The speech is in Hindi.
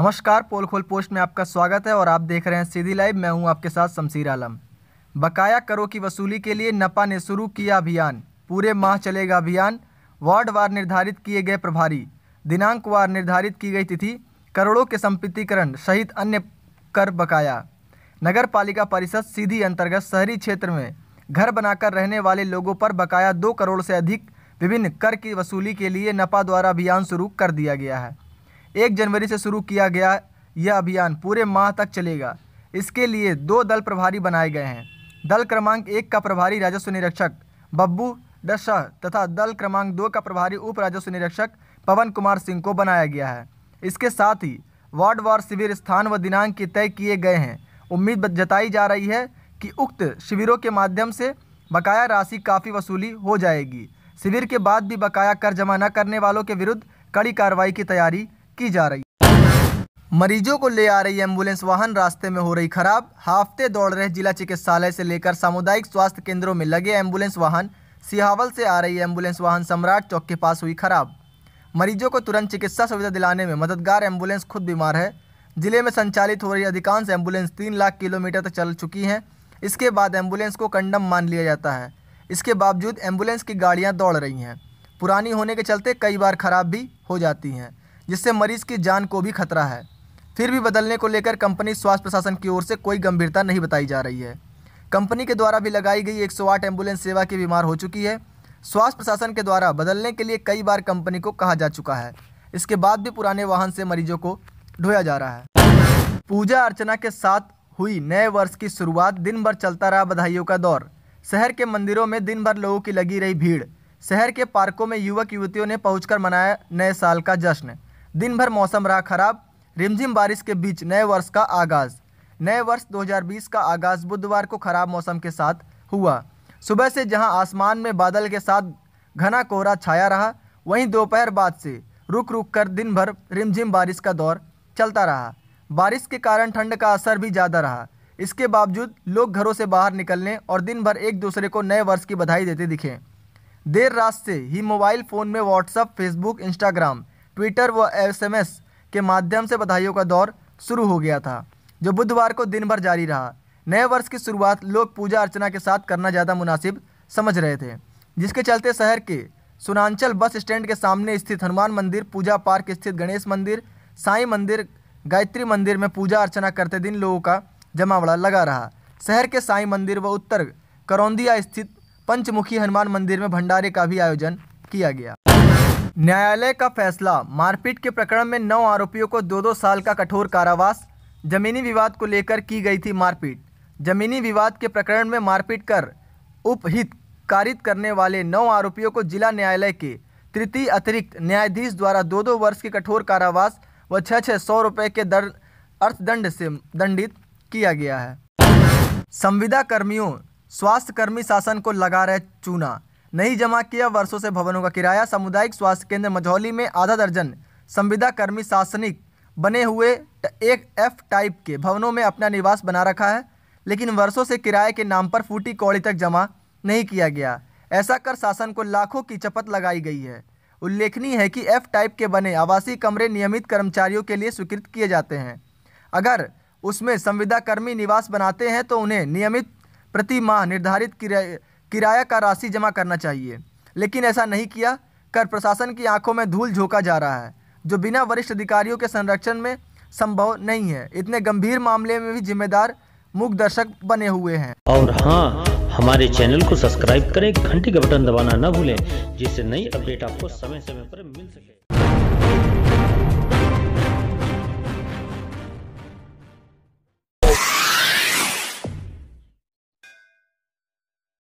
नमस्कार पोल खोल पोस्ट में आपका स्वागत है और आप देख रहे हैं सीधी लाइव मैं हूं आपके साथ शमशीर आलम बकाया करों की वसूली के लिए नपा ने शुरू किया अभियान पूरे माह चलेगा अभियान वार्ड वार निर्धारित किए गए प्रभारी दिनांक वार निर्धारित की गई तिथि करोड़ों के संपत्तिकरण सहित अन्य कर बकाया नगर पालिका परिषद सीधी अंतर्गत शहरी क्षेत्र में घर बनाकर रहने वाले लोगों पर बकाया दो करोड़ से अधिक विभिन्न कर की वसूली के लिए नपा द्वारा अभियान शुरू कर दिया गया है एक जनवरी से शुरू किया गया यह अभियान पूरे माह तक चलेगा इसके लिए दो दल प्रभारी बनाए गए हैं दल क्रमांक एक का प्रभारी राजस्व निरीक्षक बब्बू डशाह तथा दल क्रमांक दो का प्रभारी उप राजस्व निरीक्षक पवन कुमार सिंह को बनाया गया है इसके साथ ही वार्ड वार शिविर स्थान व दिनांक के तय किए गए हैं उम्मीद जताई जा रही है कि उक्त शिविरों के माध्यम से बकाया राशि काफ़ी वसूली हो जाएगी शिविर के बाद भी बकाया कर जमा न करने वालों के विरुद्ध कड़ी कार्रवाई की तैयारी की जा रही मरीजों को ले आ रही एम्बुलेंस वाहन रास्ते में हो रही खराब हाफते दौड़ रहे जिला चिकित्सालय से लेकर सामुदायिक स्वास्थ्य केंद्रों में लगे एम्बुलेंस वाहन सिहावल से आ रही एम्बुलेंस वाहन सम्राट चौक के पास हुई खराब मरीजों को तुरंत चिकित्सा सुविधा दिलाने में मददगार एम्बुलेंस खुद बीमार है जिले में संचालित हो रही अधिकांश एम्बुलेंस तीन लाख किलोमीटर तक चल चुकी हैं इसके बाद एम्बुलेंस को कंडम मान लिया जाता है इसके बावजूद एम्बुलेंस की गाड़ियाँ दौड़ रही हैं पुरानी होने के चलते कई बार खराब भी हो जाती हैं जिससे मरीज की जान को भी खतरा है फिर भी बदलने को लेकर कंपनी स्वास्थ्य प्रशासन की ओर से कोई गंभीरता नहीं बताई जा रही है कंपनी के द्वारा भी लगाई गई 108 एम्बुलेंस सेवा की बीमार हो चुकी है स्वास्थ्य प्रशासन के द्वारा बदलने के लिए कई बार कंपनी को कहा जा चुका है इसके बाद भी पुराने वाहन से मरीजों को ढोया जा रहा है पूजा अर्चना के साथ हुई नए वर्ष की शुरुआत दिन भर चलता रहा बधाइयों का दौर शहर के मंदिरों में दिन भर लोगों की लगी रही भीड़ शहर के पार्कों में युवक युवतियों ने पहुंचकर मनाया नए साल का जश्न दिन भर मौसम रहा खराब रिमझिम बारिश के बीच नए वर्ष का आगाज़ नए वर्ष 2020 का आगाज़ बुधवार को खराब मौसम के साथ हुआ सुबह से जहां आसमान में बादल के साथ घना कोहरा छाया रहा वहीं दोपहर बाद से रुक रुक कर दिन भर रिमझिम बारिश का दौर चलता रहा बारिश के कारण ठंड का असर भी ज़्यादा रहा इसके बावजूद लोग घरों से बाहर निकलने और दिन भर एक दूसरे को नए वर्ष की बधाई देते दिखे देर रात से ही मोबाइल फ़ोन में व्हाट्सअप फेसबुक इंस्टाग्राम ट्विटर व एसएमएस के माध्यम से बधाइयों का दौर शुरू हो गया था जो बुधवार को दिन भर जारी रहा नए वर्ष की शुरुआत लोग पूजा अर्चना के साथ करना ज़्यादा मुनासिब समझ रहे थे जिसके चलते शहर के सुनांचल बस स्टैंड के सामने स्थित हनुमान मंदिर पूजा पार्क स्थित गणेश मंदिर साई मंदिर गायत्री मंदिर में पूजा अर्चना करते दिन लोगों का जमावड़ा लगा रहा शहर के साई मंदिर व उत्तर करौंदिया स्थित पंचमुखी हनुमान मंदिर में भंडारे का भी आयोजन किया गया न्यायालय का फैसला मारपीट के प्रकरण में नौ आरोपियों को दो दो साल का कठोर कारावास जमीनी विवाद को लेकर की गई थी मारपीट जमीनी विवाद के प्रकरण में मारपीट कर उपहित कारित करने वाले नौ आरोपियों को जिला न्यायालय के तृतीय अतिरिक्त न्यायाधीश द्वारा दो दो वर्ष के कठोर कारावास व छः छः सौ रुपये के दर अर्थदंड से दंडित किया गया है संविदा कर्मियों स्वास्थ्य कर्मी शासन को लगा रहे चूना नहीं जमा किया वर्षों से भवनों का किराया सामुदायिक स्वास्थ्य केंद्र मझौली में आधा दर्जन संविदा कर्मी शासनिक बने हुए एक एफ टाइप के भवनों में अपना निवास बना रखा है लेकिन वर्षों से किराए के नाम पर फूटी कौड़ी तक जमा नहीं किया गया ऐसा कर शासन को लाखों की चपत लगाई गई है उल्लेखनीय है कि एफ टाइप के बने आवासीय कमरे नियमित कर्मचारियों के लिए स्वीकृत किए जाते हैं अगर उसमें संविदाकर्मी निवास बनाते हैं तो उन्हें नियमित प्रति माह निर्धारित किराए किराया का राशि जमा करना चाहिए लेकिन ऐसा नहीं किया कर प्रशासन की आंखों में धूल झोंका जा रहा है जो बिना वरिष्ठ अधिकारियों के संरक्षण में संभव नहीं है इतने गंभीर मामले में भी जिम्मेदार मुख दर्शक बने हुए हैं और हाँ हमारे चैनल को सब्सक्राइब करें घंटी का बटन दबाना न भूलें जिससे नई अपडेट आपको समय समय पर मिल सके